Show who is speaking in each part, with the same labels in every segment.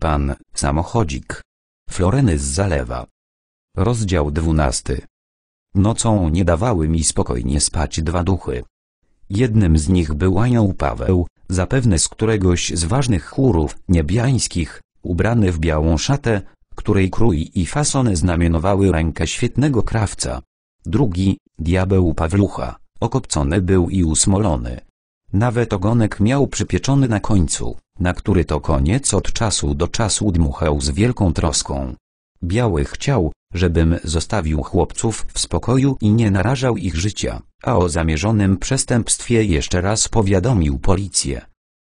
Speaker 1: Pan, samochodzik. Floreny z zalewa. Rozdział dwunasty. Nocą nie dawały mi spokojnie spać dwa duchy. Jednym z nich był anioł Paweł, zapewne z któregoś z ważnych chórów niebiańskich, ubrany w białą szatę, której krój i fasony znamienowały rękę świetnego krawca. Drugi, diabeł Pawlucha, okopcony był i usmolony. Nawet ogonek miał przypieczony na końcu na który to koniec od czasu do czasu dmuchał z wielką troską. Biały chciał, żebym zostawił chłopców w spokoju i nie narażał ich życia, a o zamierzonym przestępstwie jeszcze raz powiadomił policję.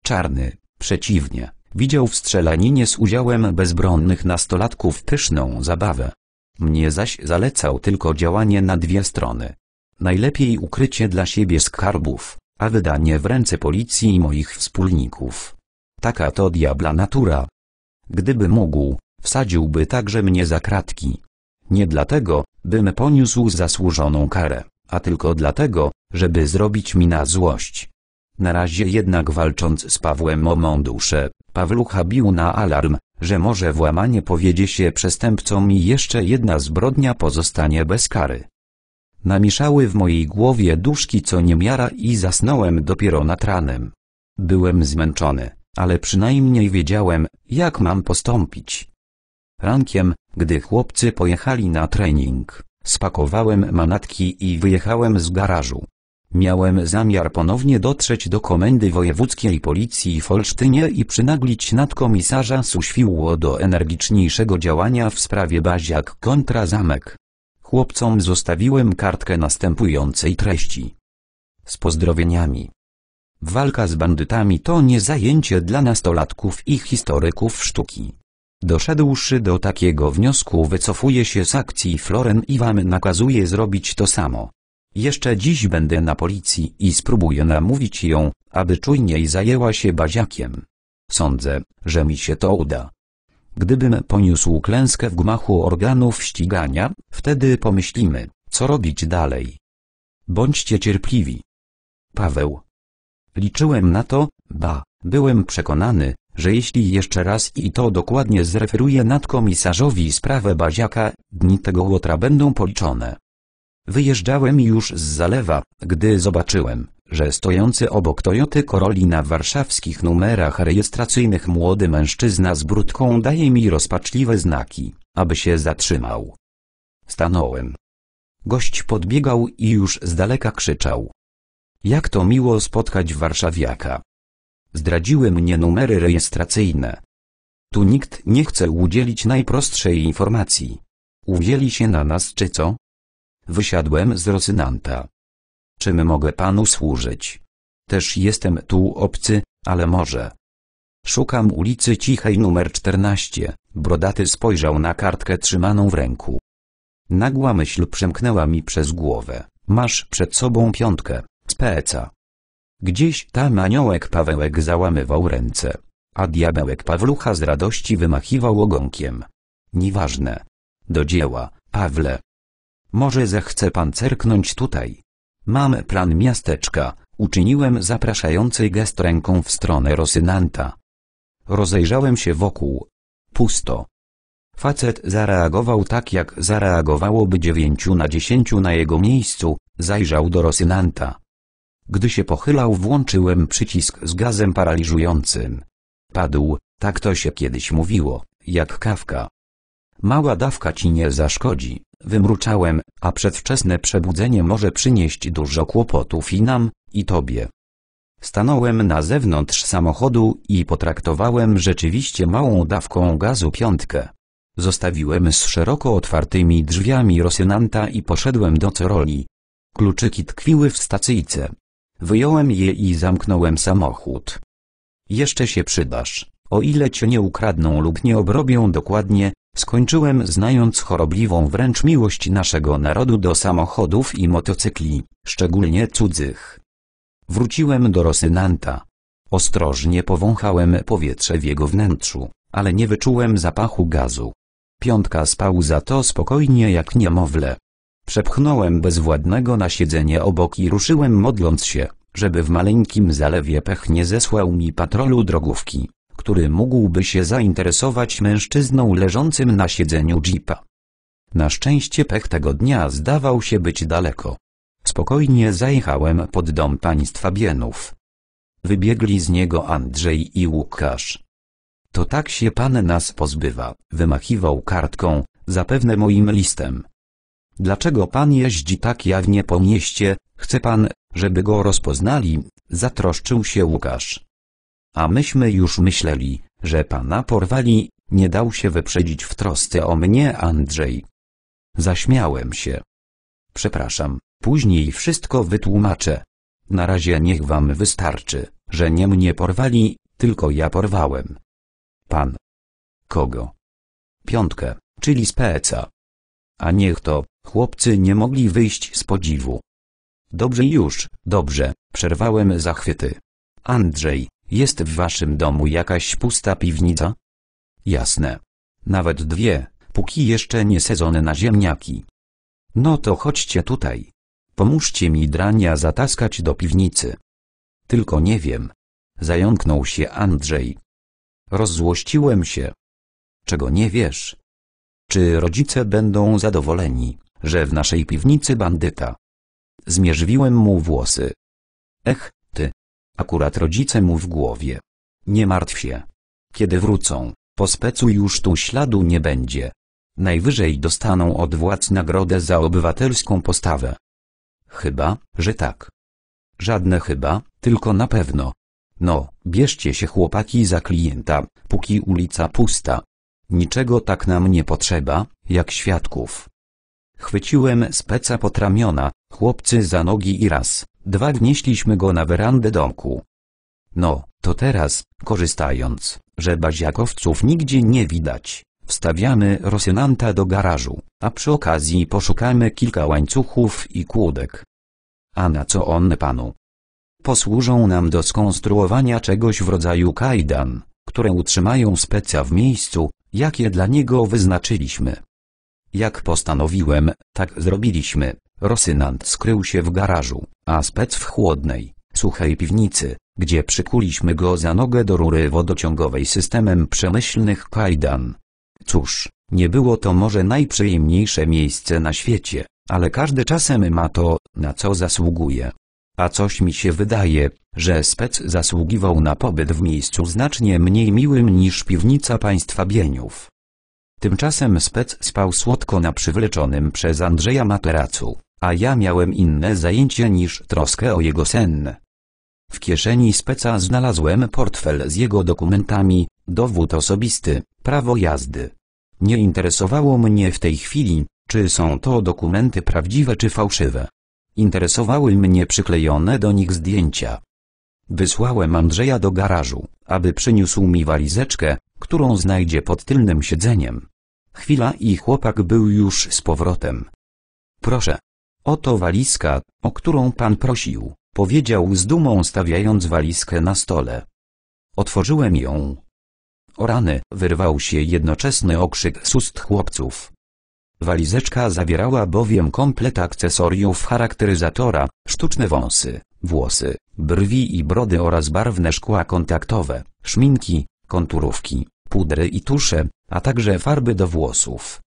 Speaker 1: Czarny, przeciwnie, widział w strzelaninie z udziałem bezbronnych nastolatków pyszną zabawę. Mnie zaś zalecał tylko działanie na dwie strony. Najlepiej ukrycie dla siebie skarbów, a wydanie w ręce policji moich wspólników. Taka to diabla natura. Gdyby mógł, wsadziłby także mnie za kratki. Nie dlatego, bym poniósł zasłużoną karę, a tylko dlatego, żeby zrobić mi na złość. Na razie jednak walcząc z Pawłem o mą duszę, Pawlucha bił na alarm, że może włamanie powiedzie się przestępcom i jeszcze jedna zbrodnia pozostanie bez kary. Namieszały w mojej głowie duszki co niemiara i zasnąłem dopiero nad ranem. Byłem zmęczony ale przynajmniej wiedziałem, jak mam postąpić. Rankiem, gdy chłopcy pojechali na trening, spakowałem manatki i wyjechałem z garażu. Miałem zamiar ponownie dotrzeć do Komendy Wojewódzkiej Policji w Olsztynie i przynaglić nadkomisarza Suświło do energiczniejszego działania w sprawie Baziak kontra Zamek. Chłopcom zostawiłem kartkę następującej treści. Z pozdrowieniami. Walka z bandytami to nie zajęcie dla nastolatków i historyków sztuki. Doszedłszy do takiego wniosku wycofuje się z akcji Floren i wam nakazuje zrobić to samo. Jeszcze dziś będę na policji i spróbuję namówić ją, aby czujniej zajęła się baziakiem. Sądzę, że mi się to uda. Gdybym poniósł klęskę w gmachu organów ścigania, wtedy pomyślimy, co robić dalej. Bądźcie cierpliwi. Paweł Liczyłem na to, ba, byłem przekonany, że jeśli jeszcze raz i to dokładnie zreferuję nadkomisarzowi sprawę Baziaka, dni tego łotra będą policzone. Wyjeżdżałem już z zalewa, gdy zobaczyłem, że stojący obok Toyoty Koroli na warszawskich numerach rejestracyjnych młody mężczyzna z brudką daje mi rozpaczliwe znaki, aby się zatrzymał. Stanąłem. Gość podbiegał i już z daleka krzyczał. Jak to miło spotkać warszawiaka. Zdradziły mnie numery rejestracyjne. Tu nikt nie chce udzielić najprostszej informacji. Uwieli się na nas czy co? Wysiadłem z Rosynanta. Czym mogę panu służyć? Też jestem tu obcy, ale może. Szukam ulicy Cichej numer 14. Brodaty spojrzał na kartkę trzymaną w ręku. Nagła myśl przemknęła mi przez głowę. Masz przed sobą piątkę speca. Gdzieś tam aniołek Pawełek załamywał ręce, a diabełek Pawlucha z radości wymachiwał ogonkiem. Nieważne. Do dzieła, Pawle. Może zechce pan cerknąć tutaj. Mam plan miasteczka, uczyniłem zapraszający gest ręką w stronę Rosynanta. Rozejrzałem się wokół. Pusto. Facet zareagował tak jak zareagowałoby dziewięciu na dziesięciu na jego miejscu, zajrzał do Rosynanta. Gdy się pochylał włączyłem przycisk z gazem paraliżującym. Padł, tak to się kiedyś mówiło, jak kawka. Mała dawka ci nie zaszkodzi, wymruczałem, a przedwczesne przebudzenie może przynieść dużo kłopotów i nam, i tobie. Stanąłem na zewnątrz samochodu i potraktowałem rzeczywiście małą dawką gazu piątkę. Zostawiłem z szeroko otwartymi drzwiami Rosynanta i poszedłem do Coroli. Kluczyki tkwiły w stacyjce, Wyjąłem je i zamknąłem samochód. Jeszcze się przydasz, o ile cię nie ukradną lub nie obrobią dokładnie, skończyłem znając chorobliwą wręcz miłość naszego narodu do samochodów i motocykli, szczególnie cudzych. Wróciłem do Rosynanta. Ostrożnie powąchałem powietrze w jego wnętrzu, ale nie wyczułem zapachu gazu. Piątka spał za to spokojnie jak niemowlę. Przepchnąłem bezwładnego na siedzenie obok i ruszyłem modląc się, żeby w maleńkim zalewie pech nie zesłał mi patrolu drogówki, który mógłby się zainteresować mężczyzną leżącym na siedzeniu jeepa. Na szczęście pech tego dnia zdawał się być daleko. Spokojnie zajechałem pod dom państwa Bienów. Wybiegli z niego Andrzej i Łukasz. To tak się pan nas pozbywa, wymachiwał kartką, zapewne moim listem, Dlaczego pan jeździ tak jawnie po mieście, chce pan, żeby go rozpoznali? Zatroszczył się Łukasz. A myśmy już myśleli, że pana porwali, nie dał się wyprzedzić w trosce o mnie Andrzej. Zaśmiałem się. Przepraszam, później wszystko wytłumaczę. Na razie niech wam wystarczy, że nie mnie porwali, tylko ja porwałem. Pan. Kogo? Piątkę, czyli speca. A niech to, Chłopcy nie mogli wyjść z podziwu. Dobrze już, dobrze, przerwałem zachwyty. Andrzej, jest w waszym domu jakaś pusta piwnica? Jasne. Nawet dwie, póki jeszcze nie sezony na ziemniaki. No to chodźcie tutaj. Pomóżcie mi drania zataskać do piwnicy. Tylko nie wiem. Zająknął się Andrzej. Rozzłościłem się. Czego nie wiesz? Czy rodzice będą zadowoleni? że w naszej piwnicy bandyta. Zmierzwiłem mu włosy. Ech, ty. Akurat rodzice mu w głowie. Nie martw się. Kiedy wrócą, po specu już tu śladu nie będzie. Najwyżej dostaną od władz nagrodę za obywatelską postawę. Chyba, że tak. Żadne chyba, tylko na pewno. No, bierzcie się chłopaki za klienta, póki ulica pusta. Niczego tak nam nie potrzeba, jak świadków. Chwyciłem speca pod ramiona, chłopcy za nogi i raz, dwa wnieśliśmy go na werandę domku. No, to teraz, korzystając, że baziakowców nigdzie nie widać, wstawiamy Rosjananta do garażu, a przy okazji poszukamy kilka łańcuchów i kłódek. A na co one panu? Posłużą nam do skonstruowania czegoś w rodzaju kajdan, które utrzymają speca w miejscu, jakie dla niego wyznaczyliśmy. Jak postanowiłem, tak zrobiliśmy. Rosynant skrył się w garażu, a spec w chłodnej, suchej piwnicy, gdzie przykuliśmy go za nogę do rury wodociągowej systemem przemyślnych kajdan. Cóż, nie było to może najprzyjemniejsze miejsce na świecie, ale każdy czasem ma to, na co zasługuje. A coś mi się wydaje, że spec zasługiwał na pobyt w miejscu znacznie mniej miłym niż piwnica państwa Bieniów. Tymczasem spec spał słodko na przywleczonym przez Andrzeja materacu, a ja miałem inne zajęcie niż troskę o jego sen. W kieszeni speca znalazłem portfel z jego dokumentami, dowód osobisty, prawo jazdy. Nie interesowało mnie w tej chwili, czy są to dokumenty prawdziwe czy fałszywe. Interesowały mnie przyklejone do nich zdjęcia. Wysłałem Andrzeja do garażu, aby przyniósł mi walizeczkę, którą znajdzie pod tylnym siedzeniem. Chwila i chłopak był już z powrotem. Proszę. Oto walizka, o którą pan prosił, powiedział z dumą stawiając walizkę na stole. Otworzyłem ją. O rany, wyrwał się jednoczesny okrzyk z ust chłopców. Walizeczka zawierała bowiem komplet akcesoriów charakteryzatora, sztuczne wąsy, włosy, brwi i brody oraz barwne szkła kontaktowe, szminki, konturówki, pudry i tusze, a także farby do włosów.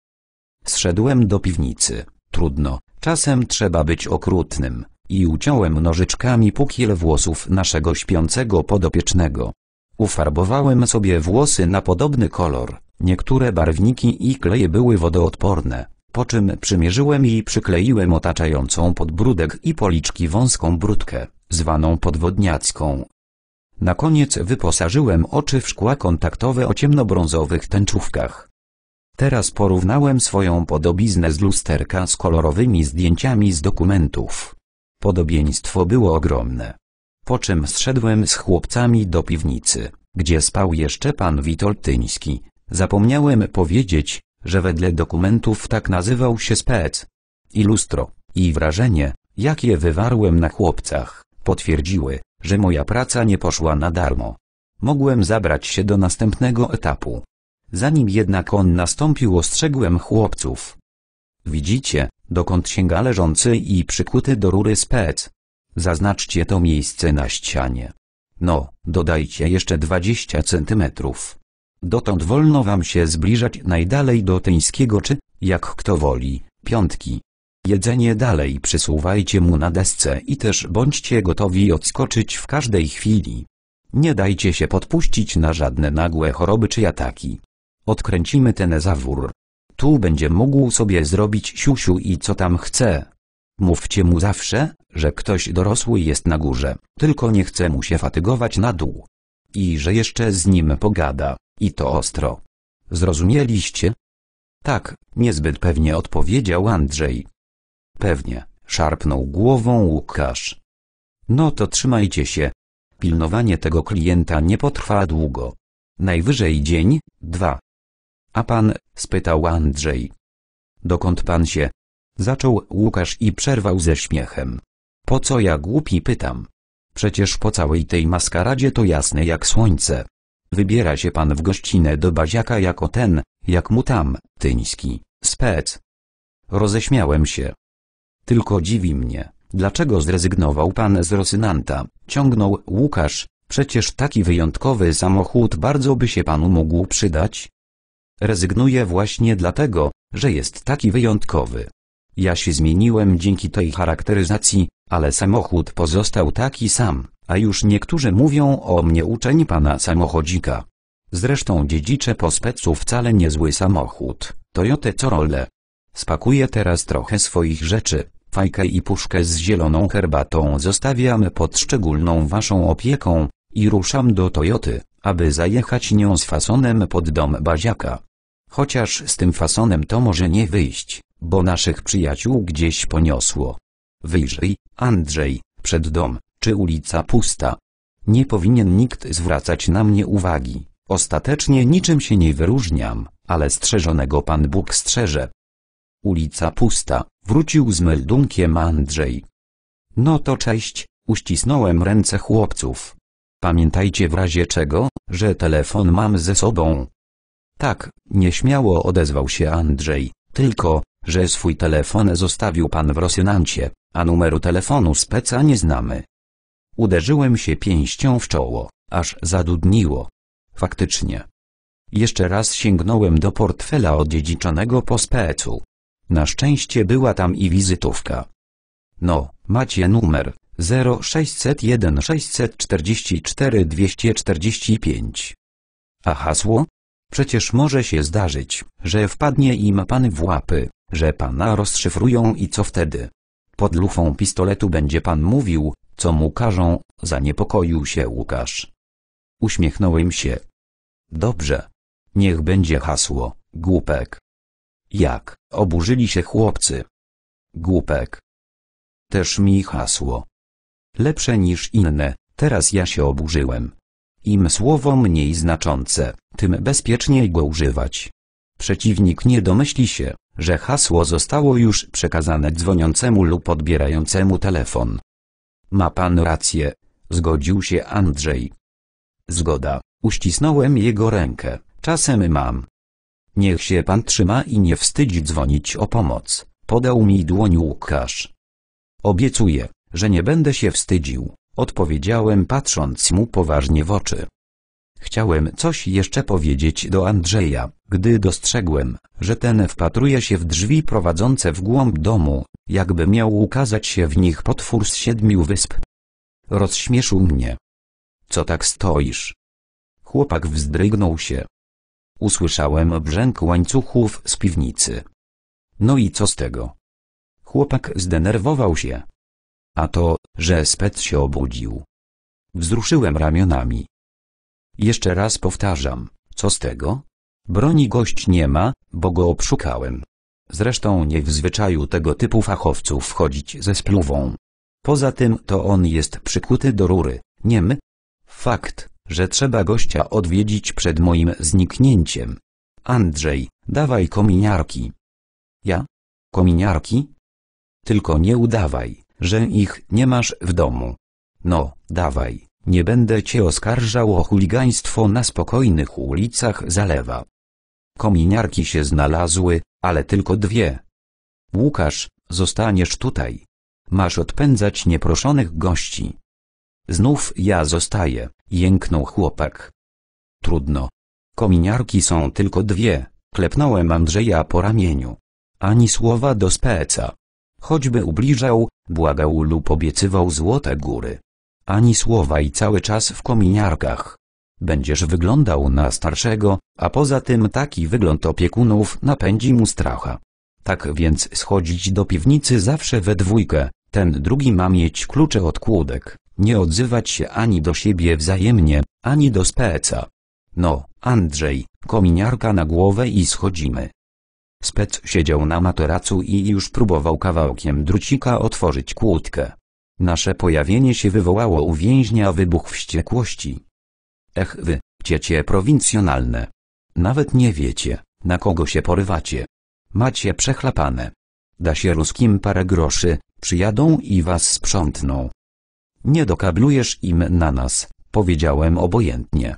Speaker 1: Zszedłem do piwnicy. Trudno, czasem trzeba być okrutnym. I uciąłem nożyczkami pukiel włosów naszego śpiącego podopiecznego. Ufarbowałem sobie włosy na podobny kolor. Niektóre barwniki i kleje były wodoodporne, po czym przymierzyłem i przykleiłem otaczającą podbródek i policzki wąską brudkę, zwaną podwodniacką. Na koniec wyposażyłem oczy w szkła kontaktowe o ciemnobrązowych tęczówkach. Teraz porównałem swoją podobiznę z lusterka z kolorowymi zdjęciami z dokumentów. Podobieństwo było ogromne. Po czym zszedłem z chłopcami do piwnicy, gdzie spał jeszcze pan Witoltyński. Zapomniałem powiedzieć, że wedle dokumentów tak nazywał się spec. Ilustro i wrażenie, jakie wywarłem na chłopcach, potwierdziły, że moja praca nie poszła na darmo. Mogłem zabrać się do następnego etapu. Zanim jednak on nastąpił ostrzegłem chłopców. Widzicie, dokąd sięga leżący i przykuty do rury spec. Zaznaczcie to miejsce na ścianie. No, dodajcie jeszcze 20 centymetrów. Dotąd wolno wam się zbliżać najdalej do teńskiego czy, jak kto woli, piątki. Jedzenie dalej przysuwajcie mu na desce i też bądźcie gotowi odskoczyć w każdej chwili. Nie dajcie się podpuścić na żadne nagłe choroby czy ataki. Odkręcimy ten zawór. Tu będzie mógł sobie zrobić siusiu i co tam chce. Mówcie mu zawsze, że ktoś dorosły jest na górze, tylko nie chce mu się fatygować na dół. I że jeszcze z nim pogada. I to ostro. Zrozumieliście? Tak, niezbyt pewnie odpowiedział Andrzej. Pewnie, szarpnął głową Łukasz. No to trzymajcie się. Pilnowanie tego klienta nie potrwa długo. Najwyżej dzień, dwa. A pan, spytał Andrzej. Dokąd pan się? Zaczął Łukasz i przerwał ze śmiechem. Po co ja głupi pytam? Przecież po całej tej maskaradzie to jasne jak słońce. Wybiera się pan w gościnę do Baziaka jako ten, jak mu tam, tyński, spec. Roześmiałem się. Tylko dziwi mnie, dlaczego zrezygnował pan z Rosynanta, ciągnął Łukasz, przecież taki wyjątkowy samochód bardzo by się panu mógł przydać. Rezygnuje właśnie dlatego, że jest taki wyjątkowy. Ja się zmieniłem dzięki tej charakteryzacji, ale samochód pozostał taki sam a już niektórzy mówią o mnie uczeń pana samochodzika. Zresztą dziedziczę po specu wcale niezły samochód, Toyota Corolla. Spakuję teraz trochę swoich rzeczy, fajkę i puszkę z zieloną herbatą zostawiam pod szczególną waszą opieką i ruszam do Toyoty, aby zajechać nią z fasonem pod dom Baziaka. Chociaż z tym fasonem to może nie wyjść, bo naszych przyjaciół gdzieś poniosło. Wyjrzyj, Andrzej, przed dom, czy ulica pusta. Nie powinien nikt zwracać na mnie uwagi, ostatecznie niczym się nie wyróżniam, ale strzeżonego Pan Bóg strzeże. Ulica pusta, wrócił z meldunkiem Andrzej. No to cześć, uścisnąłem ręce chłopców. Pamiętajcie w razie czego, że telefon mam ze sobą. Tak, nieśmiało odezwał się Andrzej, tylko, że swój telefon zostawił pan w Rosynancie, a numeru telefonu speca nie znamy. Uderzyłem się pięścią w czoło, aż zadudniło. Faktycznie. Jeszcze raz sięgnąłem do portfela odziedziczonego po specu. Na szczęście była tam i wizytówka. No, macie numer 0601 644 245. A hasło? Przecież może się zdarzyć, że wpadnie im pan w łapy, że pana rozszyfrują i co wtedy? Pod lufą pistoletu będzie pan mówił, co mu każą, zaniepokoił się Łukasz. Uśmiechnąłem się. Dobrze. Niech będzie hasło, głupek. Jak, oburzyli się chłopcy. Głupek. Też mi hasło. Lepsze niż inne, teraz ja się oburzyłem. Im słowo mniej znaczące, tym bezpieczniej go używać. Przeciwnik nie domyśli się, że hasło zostało już przekazane dzwoniącemu lub odbierającemu telefon. Ma pan rację, zgodził się Andrzej. Zgoda, uścisnąłem jego rękę, czasem mam. Niech się pan trzyma i nie wstydzi dzwonić o pomoc, podał mi dłoń Łukasz. Obiecuję, że nie będę się wstydził, odpowiedziałem patrząc mu poważnie w oczy. Chciałem coś jeszcze powiedzieć do Andrzeja, gdy dostrzegłem, że ten wpatruje się w drzwi prowadzące w głąb domu, jakby miał ukazać się w nich potwór z siedmiu wysp. Rozśmieszył mnie. Co tak stoisz? Chłopak wzdrygnął się. Usłyszałem brzęk łańcuchów z piwnicy. No i co z tego? Chłopak zdenerwował się. A to, że spec się obudził. Wzruszyłem ramionami. Jeszcze raz powtarzam, co z tego? Broni gość nie ma, bo go obszukałem. Zresztą nie w zwyczaju tego typu fachowców wchodzić ze spluwą. Poza tym to on jest przykuty do rury, nie my. Fakt, że trzeba gościa odwiedzić przed moim zniknięciem. Andrzej, dawaj kominiarki. Ja? Kominiarki? Tylko nie udawaj, że ich nie masz w domu. No, dawaj, nie będę cię oskarżał o chuligaństwo na spokojnych ulicach Zalewa. Kominiarki się znalazły, ale tylko dwie. Łukasz, zostaniesz tutaj. Masz odpędzać nieproszonych gości. Znów ja zostaję, jęknął chłopak. Trudno. Kominiarki są tylko dwie, klepnąłem Andrzeja po ramieniu. Ani słowa do speca. Choćby ubliżał, błagał lub obiecywał złote góry. Ani słowa i cały czas w kominiarkach. Będziesz wyglądał na starszego, a poza tym taki wygląd opiekunów napędzi mu stracha. Tak więc schodzić do piwnicy zawsze we dwójkę, ten drugi ma mieć klucze od kłódek, nie odzywać się ani do siebie wzajemnie, ani do speca. No, Andrzej, kominiarka na głowę i schodzimy. Spec siedział na materacu i już próbował kawałkiem drucika otworzyć kłódkę. Nasze pojawienie się wywołało u więźnia wybuch wściekłości. Ech wy, ciecie prowincjonalne. Nawet nie wiecie, na kogo się porywacie. Macie przechlapane. Da się ruskim parę groszy, przyjadą i was sprzątną. Nie dokablujesz im na nas, powiedziałem obojętnie.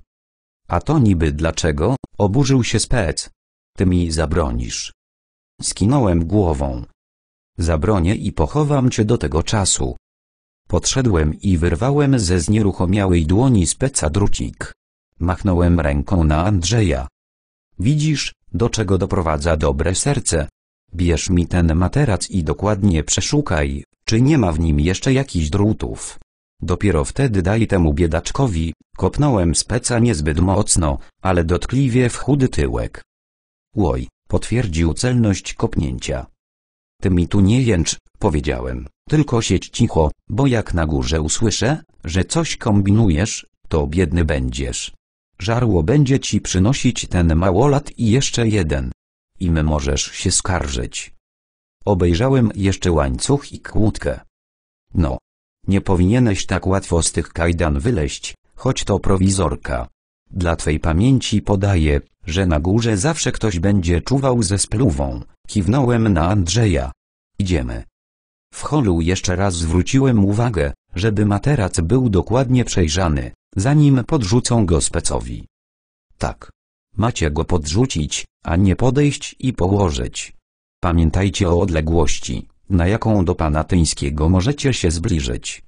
Speaker 1: A to niby dlaczego, oburzył się spec. Ty mi zabronisz. Skinąłem głową. Zabronię i pochowam cię do tego czasu. Podszedłem i wyrwałem ze znieruchomiałej dłoni speca drucik. Machnąłem ręką na Andrzeja. Widzisz, do czego doprowadza dobre serce. Bierz mi ten materac i dokładnie przeszukaj, czy nie ma w nim jeszcze jakichś drutów. Dopiero wtedy daj temu biedaczkowi, kopnąłem speca niezbyt mocno, ale dotkliwie w chudy tyłek. Łoj, potwierdził celność kopnięcia. Ty mi tu nie jęcz, powiedziałem, tylko siedź cicho, bo jak na górze usłyszę, że coś kombinujesz, to biedny będziesz. Żarło będzie ci przynosić ten małolat i jeszcze jeden. Im możesz się skarżyć. Obejrzałem jeszcze łańcuch i kłódkę. No. Nie powinieneś tak łatwo z tych kajdan wyleść, choć to prowizorka. Dla twej pamięci podaję, że na górze zawsze ktoś będzie czuwał ze spluwą. Kiwnąłem na Andrzeja. Idziemy. W holu jeszcze raz zwróciłem uwagę, żeby materac był dokładnie przejrzany zanim podrzucą go specowi. Tak. Macie go podrzucić, a nie podejść i położyć. Pamiętajcie o odległości, na jaką do pana Tyńskiego możecie się zbliżyć.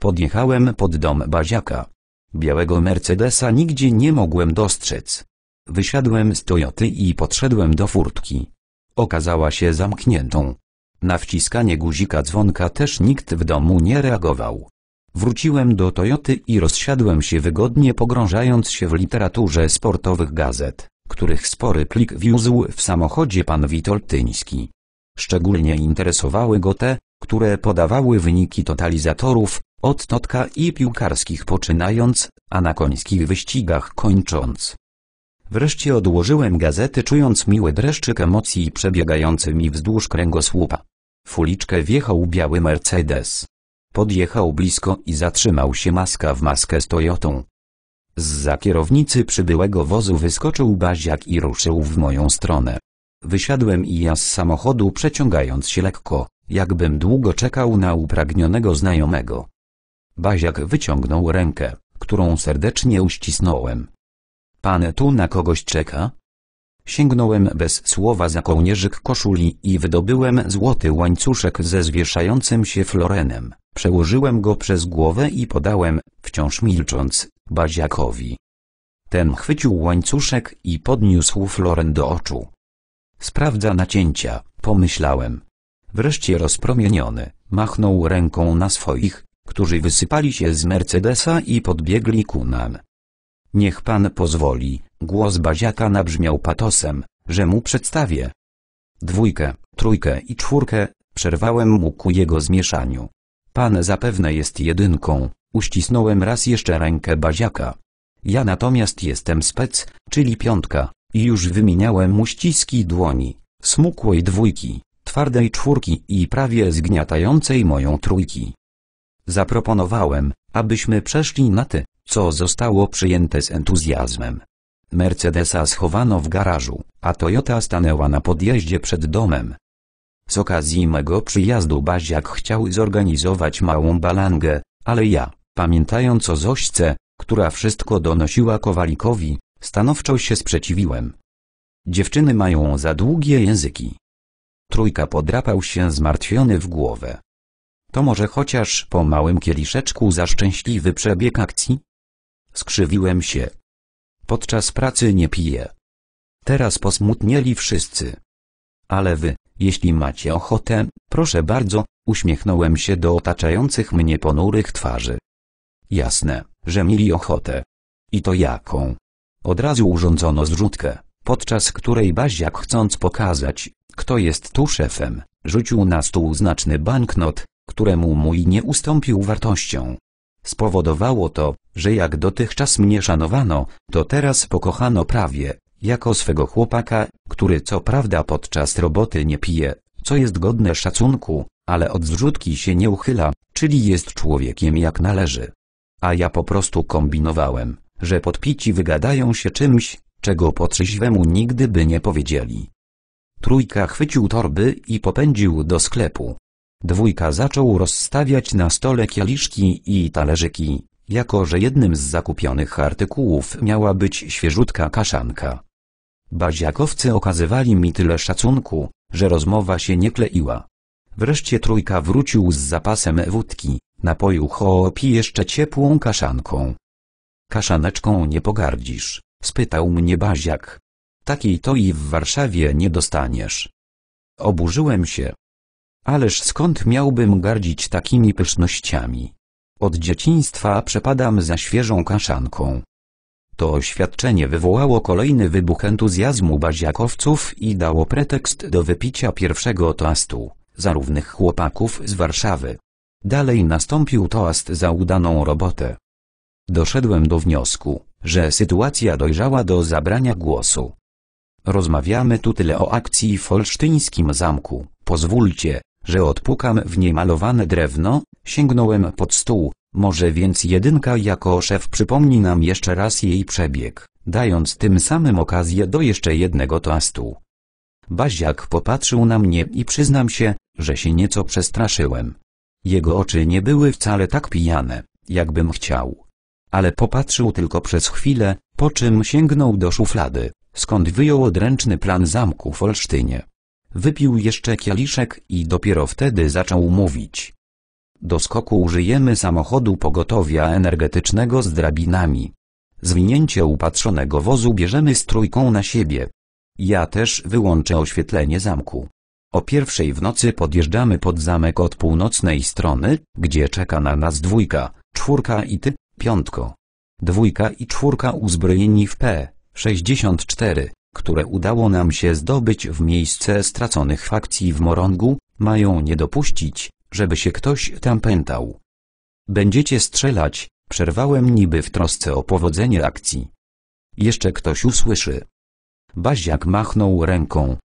Speaker 1: Podjechałem pod dom Baziaka. Białego Mercedesa nigdzie nie mogłem dostrzec. Wysiadłem z Toyoty i podszedłem do furtki. Okazała się zamkniętą. Na wciskanie guzika dzwonka też nikt w domu nie reagował. Wróciłem do Toyoty i rozsiadłem się wygodnie pogrążając się w literaturze sportowych gazet, których spory plik wiózł w samochodzie pan Witoltyński. Szczególnie interesowały go te, które podawały wyniki totalizatorów, od totka i piłkarskich poczynając, a na końskich wyścigach kończąc. Wreszcie odłożyłem gazety czując miły dreszczyk emocji przebiegający mi wzdłuż kręgosłupa. Fuliczkę wjechał biały Mercedes. Podjechał blisko i zatrzymał się maska w maskę z Toyotą. Zza kierownicy przybyłego wozu wyskoczył Baziak i ruszył w moją stronę. Wysiadłem i ja z samochodu przeciągając się lekko, jakbym długo czekał na upragnionego znajomego. Baziak wyciągnął rękę, którą serdecznie uścisnąłem. Pan tu na kogoś czeka? Sięgnąłem bez słowa za kołnierzyk koszuli i wydobyłem złoty łańcuszek ze zwieszającym się florenem. Przełożyłem go przez głowę i podałem, wciąż milcząc, Baziakowi. Ten chwycił łańcuszek i podniósł floren do oczu. Sprawdza nacięcia, pomyślałem. Wreszcie rozpromieniony, machnął ręką na swoich, którzy wysypali się z Mercedesa i podbiegli ku nam. Niech pan pozwoli, głos Baziaka nabrzmiał patosem, że mu przedstawię. Dwójkę, trójkę i czwórkę, przerwałem mu ku jego zmieszaniu. Pan zapewne jest jedynką, uścisnąłem raz jeszcze rękę Baziaka. Ja natomiast jestem spec, czyli piątka, i już wymieniałem mu ściski dłoni, smukłej dwójki, twardej czwórki i prawie zgniatającej moją trójki. Zaproponowałem, abyśmy przeszli na te, co zostało przyjęte z entuzjazmem. Mercedesa schowano w garażu, a Toyota stanęła na podjeździe przed domem. Z okazji mego przyjazdu Baziak chciał zorganizować małą balangę, ale ja, pamiętając o Zośce, która wszystko donosiła Kowalikowi, stanowczo się sprzeciwiłem. Dziewczyny mają za długie języki. Trójka podrapał się zmartwiony w głowę. To może chociaż po małym kieliszeczku za szczęśliwy przebieg akcji? Skrzywiłem się. Podczas pracy nie piję. Teraz posmutnieli wszyscy. Ale wy, jeśli macie ochotę, proszę bardzo, uśmiechnąłem się do otaczających mnie ponurych twarzy. Jasne, że mieli ochotę. I to jaką? Od razu urządzono zrzutkę, podczas której Baziak chcąc pokazać, kto jest tu szefem, rzucił na stół znaczny banknot, któremu mój nie ustąpił wartością. Spowodowało to, że jak dotychczas mnie szanowano, to teraz pokochano prawie, jako swego chłopaka, który co prawda podczas roboty nie pije, co jest godne szacunku, ale od zrzutki się nie uchyla, czyli jest człowiekiem jak należy. A ja po prostu kombinowałem, że podpici wygadają się czymś, czego po trzeźwemu nigdy by nie powiedzieli. Trójka chwycił torby i popędził do sklepu. Dwójka zaczął rozstawiać na stole kieliszki i talerzyki, jako że jednym z zakupionych artykułów miała być świeżutka kaszanka. Baziakowcy okazywali mi tyle szacunku, że rozmowa się nie kleiła. Wreszcie trójka wrócił z zapasem wódki, napoił chłopi jeszcze ciepłą kaszanką. Kaszaneczką nie pogardzisz, spytał mnie Baziak. Takiej to i w Warszawie nie dostaniesz. Oburzyłem się, Ależ skąd miałbym gardzić takimi pysznościami? Od dzieciństwa przepadam za świeżą kaszanką. To oświadczenie wywołało kolejny wybuch entuzjazmu baziakowców i dało pretekst do wypicia pierwszego toastu, zarównych chłopaków z Warszawy. Dalej nastąpił toast za udaną robotę. Doszedłem do wniosku, że sytuacja dojrzała do zabrania głosu. Rozmawiamy tu tyle o akcji w Olsztyńskim Zamku, pozwólcie, że odpukam w niemalowane drewno, sięgnąłem pod stół, może więc jedynka jako szef przypomni nam jeszcze raz jej przebieg, dając tym samym okazję do jeszcze jednego toastu. Baziak popatrzył na mnie i przyznam się, że się nieco przestraszyłem. Jego oczy nie były wcale tak pijane, jakbym chciał. Ale popatrzył tylko przez chwilę, po czym sięgnął do szuflady, skąd wyjął odręczny plan zamku w Olsztynie. Wypił jeszcze kieliszek i dopiero wtedy zaczął mówić. Do skoku użyjemy samochodu pogotowia energetycznego z drabinami. Zwinięcie upatrzonego wozu bierzemy z trójką na siebie. Ja też wyłączę oświetlenie zamku. O pierwszej w nocy podjeżdżamy pod zamek od północnej strony, gdzie czeka na nas dwójka, czwórka i ty, piątko. Dwójka i czwórka uzbrojeni w P. 64 które udało nam się zdobyć w miejsce straconych fakcji w Morongu, mają nie dopuścić, żeby się ktoś tam pętał. Będziecie strzelać, przerwałem niby w trosce o powodzenie akcji. Jeszcze ktoś usłyszy. Baziak machnął ręką.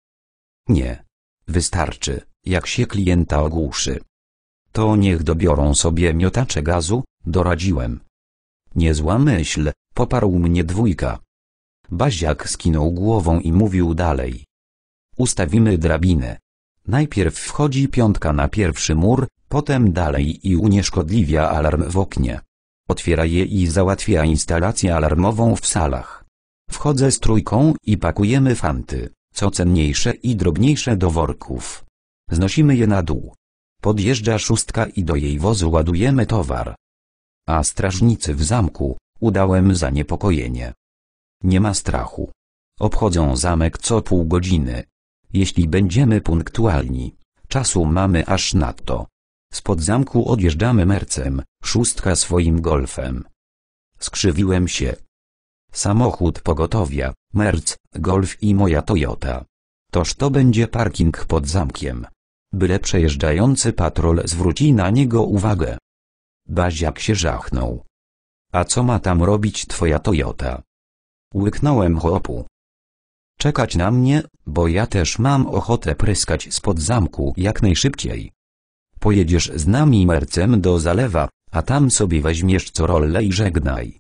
Speaker 1: Nie. Wystarczy, jak się klienta ogłuszy. To niech dobiorą sobie miotacze gazu, doradziłem. Niezła myśl, poparł mnie dwójka. Baziak skinął głową i mówił dalej. Ustawimy drabinę. Najpierw wchodzi piątka na pierwszy mur, potem dalej i unieszkodliwia alarm w oknie. Otwiera je i załatwia instalację alarmową w salach. Wchodzę z trójką i pakujemy fanty, co cenniejsze i drobniejsze do worków. Znosimy je na dół. Podjeżdża szóstka i do jej wozu ładujemy towar. A strażnicy w zamku, udałem zaniepokojenie. Nie ma strachu. Obchodzą zamek co pół godziny. Jeśli będziemy punktualni, czasu mamy aż nadto. Spod zamku odjeżdżamy mercem, szóstka swoim golfem. Skrzywiłem się. Samochód pogotowia, merc, golf i moja Toyota. Toż to będzie parking pod zamkiem. Byle przejeżdżający patrol zwróci na niego uwagę. Baziak się żachnął. A co ma tam robić twoja Toyota? Łyknąłem chłopu. Czekać na mnie, bo ja też mam ochotę pryskać spod zamku jak najszybciej. Pojedziesz z nami mercem do zalewa, a tam sobie weźmiesz co rolle i żegnaj.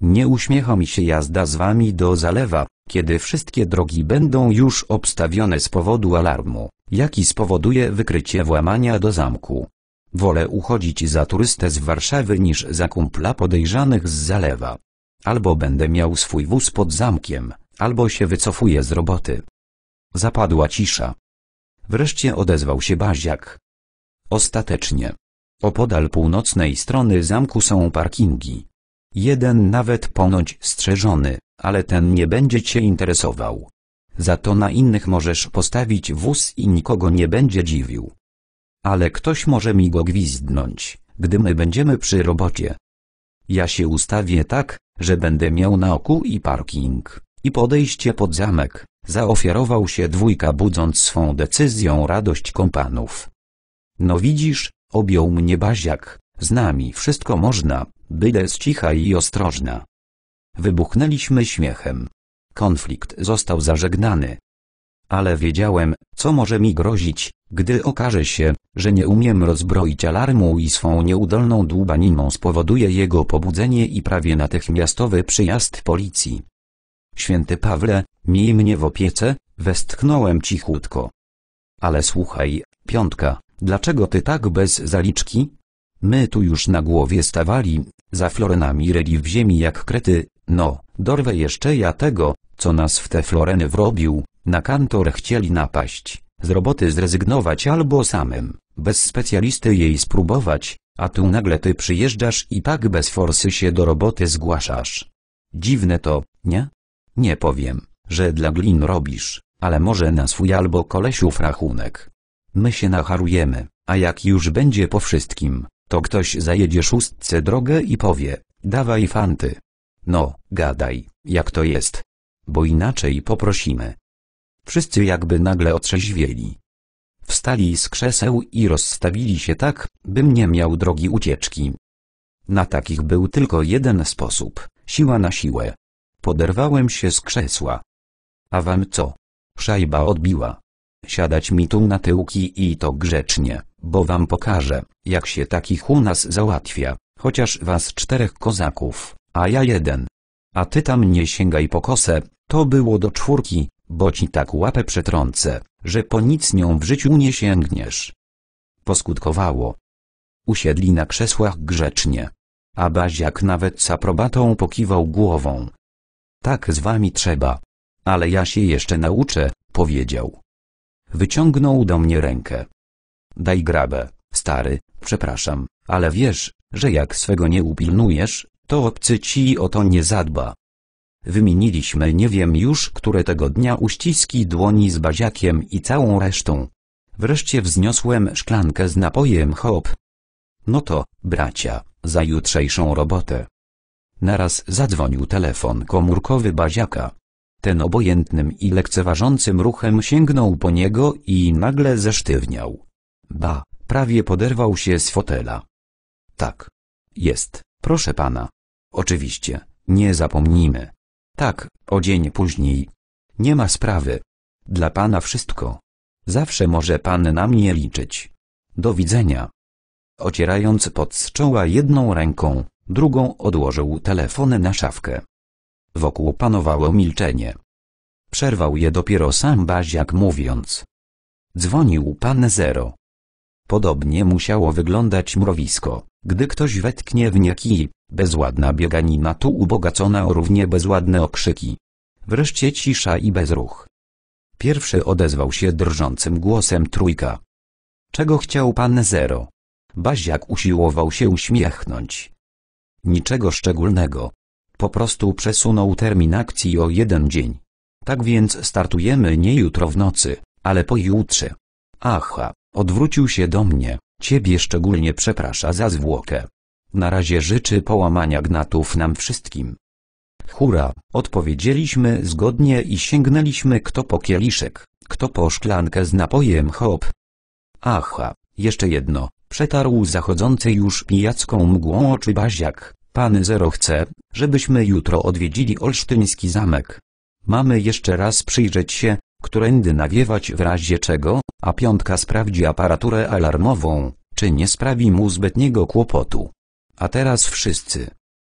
Speaker 1: Nie uśmiecha mi się jazda z wami do zalewa, kiedy wszystkie drogi będą już obstawione z powodu alarmu, jaki spowoduje wykrycie włamania do zamku. Wolę uchodzić za turystę z Warszawy niż za kumpla podejrzanych z zalewa. Albo będę miał swój wóz pod zamkiem, albo się wycofuję z roboty. Zapadła cisza. Wreszcie odezwał się Baziak. Ostatecznie. Opodal północnej strony zamku są parkingi. Jeden nawet ponoć strzeżony, ale ten nie będzie cię interesował. Za to na innych możesz postawić wóz i nikogo nie będzie dziwił. Ale ktoś może mi go gwizdnąć, gdy my będziemy przy robocie. Ja się ustawię tak, że będę miał na oku i parking, i podejście pod zamek, zaofiarował się dwójka budząc swą decyzją radość kompanów. No widzisz, objął mnie Baziak, z nami wszystko można, byle z cicha i ostrożna. Wybuchnęliśmy śmiechem. Konflikt został zażegnany ale wiedziałem, co może mi grozić, gdy okaże się, że nie umiem rozbroić alarmu i swą nieudolną dłubaniną spowoduje jego pobudzenie i prawie natychmiastowy przyjazd policji. Święty Pawle, miej mnie w opiece, westchnąłem cichutko. Ale słuchaj, piątka, dlaczego ty tak bez zaliczki? My tu już na głowie stawali, za florenami reli w ziemi jak krety, no, dorwę jeszcze ja tego, co nas w te floreny wrobił, na kantor chcieli napaść, z roboty zrezygnować albo samym, bez specjalisty jej spróbować, a tu nagle ty przyjeżdżasz i tak bez forsy się do roboty zgłaszasz. Dziwne to, nie? Nie powiem, że dla glin robisz, ale może na swój albo kolesiów rachunek. My się nacharujemy, a jak już będzie po wszystkim, to ktoś zajedzie szóstce drogę i powie, dawaj fanty. No, gadaj, jak to jest. Bo inaczej poprosimy. Wszyscy jakby nagle otrzeźwieli. Wstali z krzeseł i rozstawili się tak, bym nie miał drogi ucieczki. Na takich był tylko jeden sposób, siła na siłę. Poderwałem się z krzesła. A wam co? Szajba odbiła. Siadać mi tu na tyłki i to grzecznie, bo wam pokażę, jak się takich u nas załatwia, chociaż was czterech kozaków, a ja jeden. A ty tam nie sięgaj po kosę, to było do czwórki, bo ci tak łapę przetrącę, że po nic nią w życiu nie sięgniesz. Poskutkowało. Usiedli na krzesłach grzecznie. A Baziak nawet z aprobatą pokiwał głową. Tak z wami trzeba. Ale ja się jeszcze nauczę, powiedział. Wyciągnął do mnie rękę. Daj grabę, stary, przepraszam, ale wiesz, że jak swego nie upilnujesz, to obcy ci o to nie zadba. Wymieniliśmy nie wiem już które tego dnia uściski dłoni z baziakiem i całą resztą. Wreszcie wzniosłem szklankę z napojem hop. No to, bracia, za jutrzejszą robotę. Naraz zadzwonił telefon komórkowy baziaka. Ten obojętnym i lekceważącym ruchem sięgnął po niego i nagle zesztywniał. Ba, prawie poderwał się z fotela. Tak. Jest, proszę pana. Oczywiście, nie zapomnijmy. Tak, o dzień później. Nie ma sprawy. Dla pana wszystko. Zawsze może pan na mnie liczyć. Do widzenia. Ocierając pot z czoła jedną ręką, drugą odłożył telefon na szafkę. Wokół panowało milczenie. Przerwał je dopiero sam Baziak mówiąc. Dzwonił pan Zero. Podobnie musiało wyglądać mrowisko, gdy ktoś wetknie w nie kij, bezładna bieganina tu ubogacona o równie bezładne okrzyki. Wreszcie cisza i bezruch. Pierwszy odezwał się drżącym głosem trójka. Czego chciał pan zero? Baziak usiłował się uśmiechnąć. Niczego szczególnego. Po prostu przesunął termin akcji o jeden dzień. Tak więc startujemy nie jutro w nocy, ale pojutrze. Aha, odwrócił się do mnie. Ciebie szczególnie przeprasza za zwłokę. Na razie życzy połamania gnatów nam wszystkim. Hura, odpowiedzieliśmy zgodnie i sięgnęliśmy kto po kieliszek, kto po szklankę z napojem hop. Aha, jeszcze jedno, przetarł zachodzący już pijacką mgłą oczy Baziak. Pan Zero chce, żebyśmy jutro odwiedzili Olsztyński Zamek. Mamy jeszcze raz przyjrzeć się, którędy nawiewać w razie czego, a piątka sprawdzi aparaturę alarmową, czy nie sprawi mu zbytniego kłopotu. A teraz wszyscy.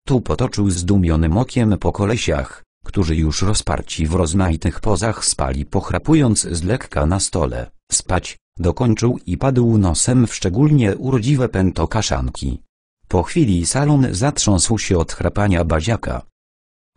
Speaker 1: Tu potoczył zdumionym okiem po kolesiach, którzy już rozparci w rozmaitych pozach spali pochrapując z lekka na stole, spać, dokończył i padł nosem w szczególnie urodziwe pęto kaszanki. Po chwili salon zatrząsł się od chrapania baziaka.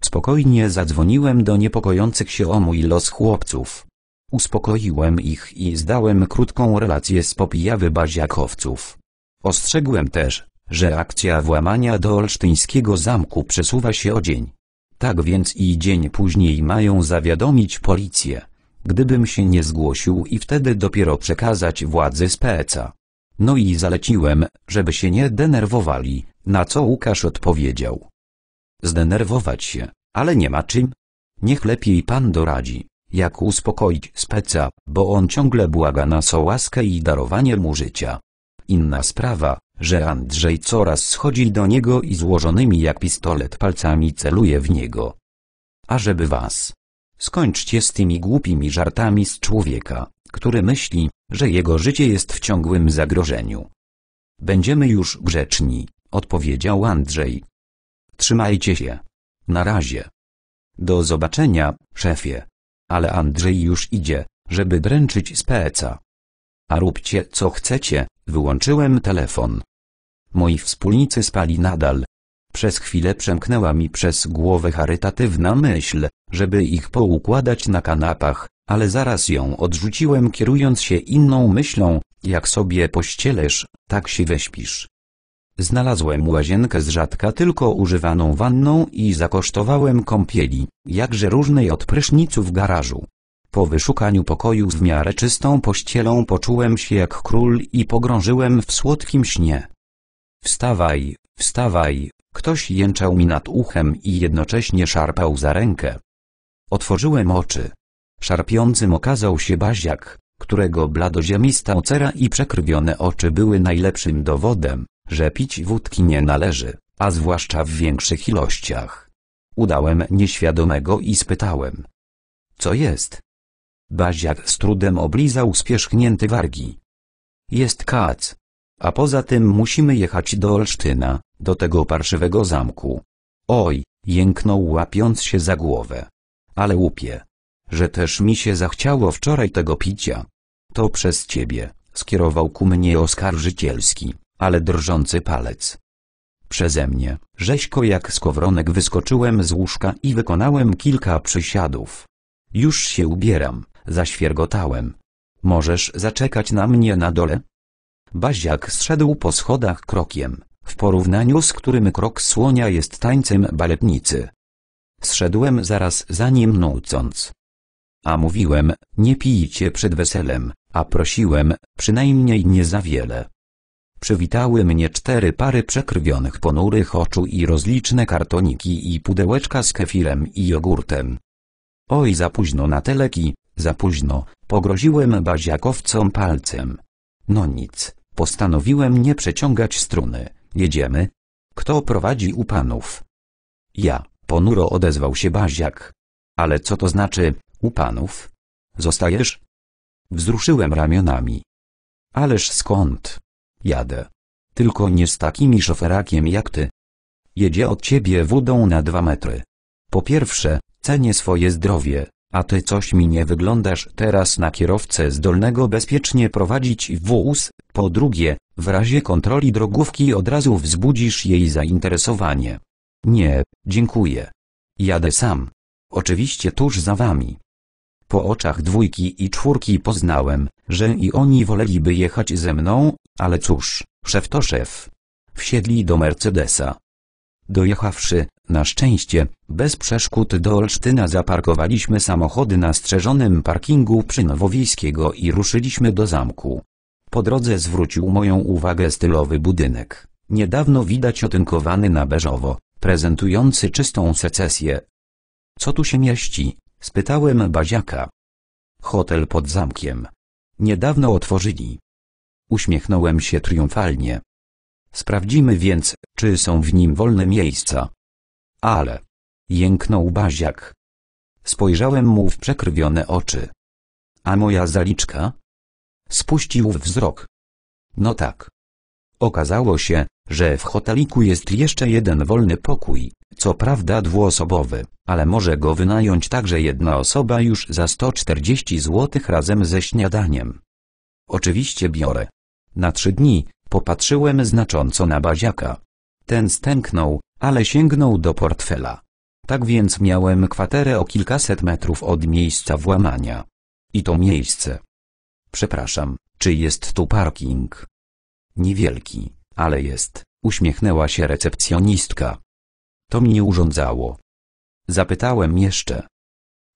Speaker 1: Spokojnie zadzwoniłem do niepokojących się o mój los chłopców. Uspokoiłem ich i zdałem krótką relację z popijawy baziakowców. Ostrzegłem też, że akcja włamania do olsztyńskiego zamku przesuwa się o dzień. Tak więc i dzień później mają zawiadomić policję, gdybym się nie zgłosił i wtedy dopiero przekazać władzy speca. No i zaleciłem, żeby się nie denerwowali, na co Łukasz odpowiedział Zdenerwować się, ale nie ma czym. Niech lepiej pan doradzi, jak uspokoić speca, bo on ciągle błaga nas o łaskę i darowanie mu życia. Inna sprawa, że Andrzej coraz schodzi do niego i złożonymi jak pistolet palcami celuje w niego. A żeby was. Skończcie z tymi głupimi żartami z człowieka, który myśli, że jego życie jest w ciągłym zagrożeniu. Będziemy już grzeczni, odpowiedział Andrzej, Trzymajcie się. Na razie. Do zobaczenia, szefie. Ale Andrzej już idzie, żeby dręczyć z peca. A róbcie co chcecie, wyłączyłem telefon. Moi wspólnicy spali nadal. Przez chwilę przemknęła mi przez głowę charytatywna myśl, żeby ich poukładać na kanapach, ale zaraz ją odrzuciłem kierując się inną myślą, jak sobie pościelesz, tak się weśpisz. Znalazłem łazienkę z rzadka tylko używaną wanną i zakosztowałem kąpieli, jakże różnej od pryszniców w garażu. Po wyszukaniu pokoju z w miarę czystą pościelą poczułem się jak król i pogrążyłem w słodkim śnie. Wstawaj, wstawaj, ktoś jęczał mi nad uchem i jednocześnie szarpał za rękę. Otworzyłem oczy. Szarpiącym okazał się Baziak, którego bladoziemista ocera i przekrwione oczy były najlepszym dowodem że pić wódki nie należy, a zwłaszcza w większych ilościach. Udałem nieświadomego i spytałem. Co jest? Baziak z trudem oblizał spierzchnięty wargi. Jest kac. A poza tym musimy jechać do Olsztyna, do tego parszywego zamku. Oj, jęknął łapiąc się za głowę. Ale łupie. Że też mi się zachciało wczoraj tego picia. To przez ciebie, skierował ku mnie oskarżycielski ale drżący palec. Przeze mnie, rzeźko jak skowronek wyskoczyłem z łóżka i wykonałem kilka przysiadów. Już się ubieram, zaświergotałem. Możesz zaczekać na mnie na dole? Baziak zszedł po schodach krokiem, w porównaniu z którym krok słonia jest tańcem baletnicy. Zszedłem zaraz za nim nucąc. A mówiłem, nie pijcie przed weselem, a prosiłem, przynajmniej nie za wiele. Przywitały mnie cztery pary przekrwionych ponurych oczu i rozliczne kartoniki i pudełeczka z kefirem i jogurtem. Oj za późno na teleki, za późno, pogroziłem baziakowcom palcem. No nic, postanowiłem nie przeciągać struny, jedziemy. Kto prowadzi u panów? Ja, ponuro odezwał się Baziak. Ale co to znaczy, u panów? Zostajesz? Wzruszyłem ramionami. Ależ skąd? Jadę. Tylko nie z takimi szoferakiem jak ty. Jedzie od ciebie wodą na dwa metry. Po pierwsze, cenię swoje zdrowie, a ty coś mi nie wyglądasz teraz na kierowcę zdolnego bezpiecznie prowadzić wóz, po drugie, w razie kontroli drogówki od razu wzbudzisz jej zainteresowanie. Nie, dziękuję. Jadę sam. Oczywiście tuż za wami. Po oczach dwójki i czwórki poznałem, że i oni woleliby jechać ze mną, ale cóż, szef to szef. Wsiedli do Mercedesa. Dojechawszy, na szczęście, bez przeszkód do Olsztyna zaparkowaliśmy samochody na strzeżonym parkingu przy Nowowiejskiego i ruszyliśmy do zamku. Po drodze zwrócił moją uwagę stylowy budynek, niedawno widać otynkowany na beżowo, prezentujący czystą secesję. Co tu się mieści? spytałem Baziaka. Hotel pod zamkiem. Niedawno otworzyli. Uśmiechnąłem się triumfalnie. Sprawdzimy więc, czy są w nim wolne miejsca. Ale. Jęknął Baziak. Spojrzałem mu w przekrwione oczy. A moja zaliczka? Spuścił wzrok. No tak. Okazało się, że w hoteliku jest jeszcze jeden wolny pokój, co prawda dwuosobowy, ale może go wynająć także jedna osoba już za 140 zł razem ze śniadaniem. Oczywiście biorę. Na trzy dni, popatrzyłem znacząco na Baziaka. Ten stęknął, ale sięgnął do portfela. Tak więc miałem kwaterę o kilkaset metrów od miejsca włamania. I to miejsce. Przepraszam, czy jest tu parking? Niewielki, ale jest, uśmiechnęła się recepcjonistka. To mnie urządzało. Zapytałem jeszcze.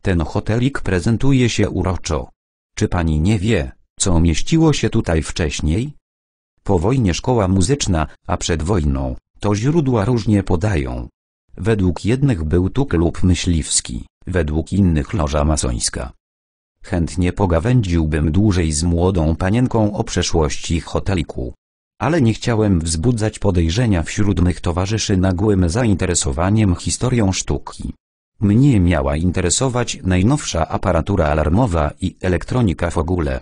Speaker 1: Ten hotelik prezentuje się uroczo. Czy pani nie wie, co mieściło się tutaj wcześniej? Po wojnie szkoła muzyczna, a przed wojną, to źródła różnie podają. Według jednych był tu klub myśliwski, według innych loża masońska. Chętnie pogawędziłbym dłużej z młodą panienką o przeszłości hoteliku. Ale nie chciałem wzbudzać podejrzenia wśród mych towarzyszy nagłym zainteresowaniem historią sztuki. Mnie miała interesować najnowsza aparatura alarmowa i elektronika w ogóle.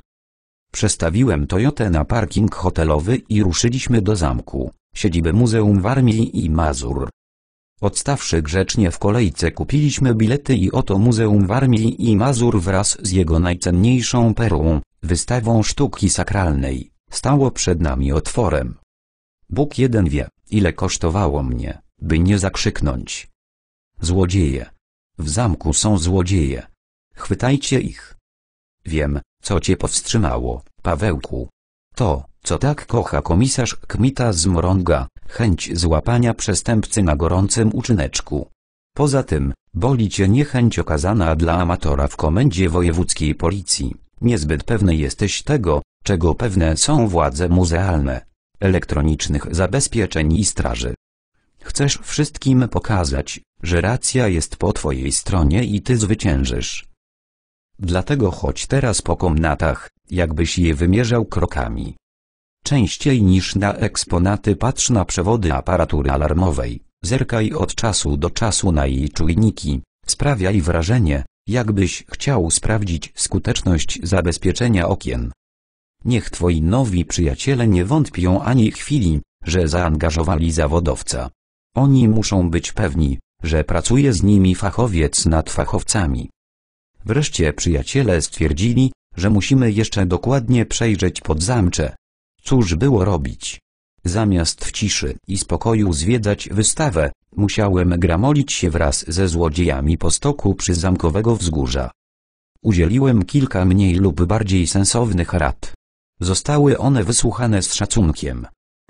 Speaker 1: Przestawiłem Toyotę na parking hotelowy i ruszyliśmy do zamku, siedziby Muzeum Warmii i Mazur. Odstawszy grzecznie w kolejce kupiliśmy bilety i oto Muzeum Warmii i Mazur wraz z jego najcenniejszą perłą, wystawą sztuki sakralnej, stało przed nami otworem. Bóg jeden wie, ile kosztowało mnie, by nie zakrzyknąć. Złodzieje. W zamku są złodzieje. Chwytajcie ich. Wiem, co cię powstrzymało, Pawełku. To, co tak kocha komisarz Kmita z Morąga, chęć złapania przestępcy na gorącym uczyneczku. Poza tym, boli cię niechęć okazana dla amatora w komendzie wojewódzkiej policji. Niezbyt pewny jesteś tego, czego pewne są władze muzealne, elektronicznych zabezpieczeń i straży. Chcesz wszystkim pokazać, że racja jest po twojej stronie i ty zwyciężysz. Dlatego chodź teraz po komnatach, jakbyś je wymierzał krokami. Częściej niż na eksponaty patrz na przewody aparatury alarmowej, zerkaj od czasu do czasu na jej czujniki, sprawiaj wrażenie, jakbyś chciał sprawdzić skuteczność zabezpieczenia okien. Niech twoi nowi przyjaciele nie wątpią ani chwili, że zaangażowali zawodowca. Oni muszą być pewni, że pracuje z nimi fachowiec nad fachowcami. Wreszcie przyjaciele stwierdzili, że musimy jeszcze dokładnie przejrzeć pod zamcze. Cóż było robić? Zamiast w ciszy i spokoju zwiedzać wystawę, musiałem gramolić się wraz ze złodziejami po stoku przy zamkowego wzgórza. Udzieliłem kilka mniej lub bardziej sensownych rad. Zostały one wysłuchane z szacunkiem.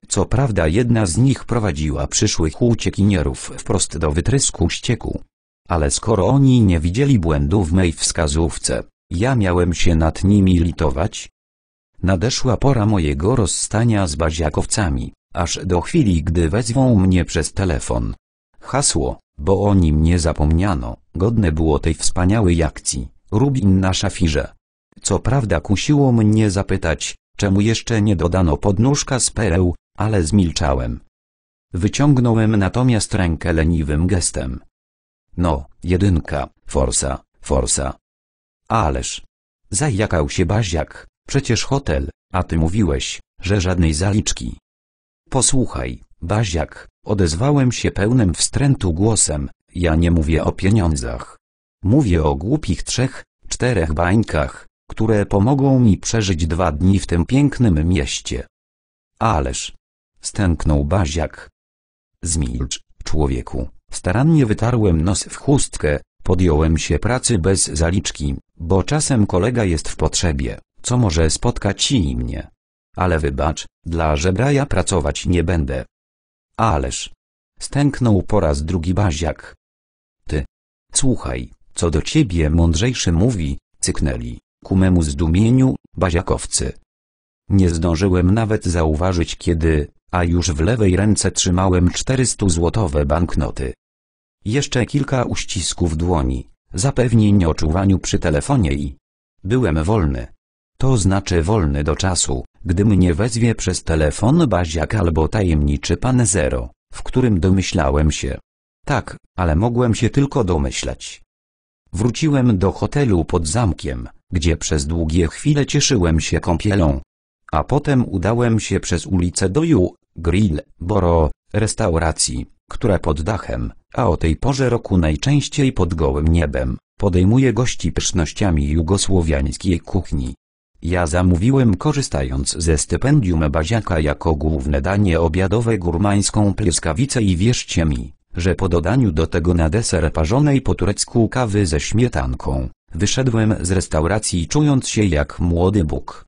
Speaker 1: Co prawda jedna z nich prowadziła przyszłych uciekinierów wprost do wytrysku ścieku. Ale skoro oni nie widzieli błędu w mej wskazówce, ja miałem się nad nimi litować. Nadeszła pora mojego rozstania z baziakowcami, aż do chwili gdy wezwą mnie przez telefon. Hasło, bo o nim nie zapomniano, godne było tej wspaniałej akcji, Rubin na szafirze. Co prawda kusiło mnie zapytać, czemu jeszcze nie dodano podnóżka z pereł, ale zmilczałem. Wyciągnąłem natomiast rękę leniwym gestem. No, jedynka, forsa, forsa. Ależ! Zajakał się Baziak, przecież hotel, a ty mówiłeś, że żadnej zaliczki. Posłuchaj, Baziak, odezwałem się pełnym wstrętu głosem, ja nie mówię o pieniądzach. Mówię o głupich trzech, czterech bańkach, które pomogą mi przeżyć dwa dni w tym pięknym mieście. Ależ! Stęknął Baziak. Zmilcz, człowieku, starannie wytarłem nos w chustkę, Podjąłem się pracy bez zaliczki, bo czasem kolega jest w potrzebie, co może spotkać i mnie. Ale wybacz, dla Żebraja pracować nie będę. Ależ. Stęknął po raz drugi Baziak. Ty. Słuchaj, co do ciebie mądrzejszy mówi, cyknęli, ku memu zdumieniu, Baziakowcy. Nie zdążyłem nawet zauważyć kiedy, a już w lewej ręce trzymałem 400 złotowe banknoty. Jeszcze kilka uścisków dłoni, zapewnień o czuwaniu przy telefonie i byłem wolny. To znaczy wolny do czasu, gdy mnie wezwie przez telefon Baziak albo tajemniczy pan Zero, w którym domyślałem się. Tak, ale mogłem się tylko domyślać. Wróciłem do hotelu pod zamkiem, gdzie przez długie chwile cieszyłem się kąpielą. A potem udałem się przez ulicę do Ju, Grill, Boro, restauracji które pod dachem, a o tej porze roku najczęściej pod gołym niebem, podejmuje gości pysznościami jugosłowiańskiej kuchni. Ja zamówiłem korzystając ze stypendium Baziaka jako główne danie obiadowe górmańską pleskawicę i wierzcie mi, że po dodaniu do tego na deser parzonej po turecku kawy ze śmietanką, wyszedłem z restauracji czując się jak młody Bóg.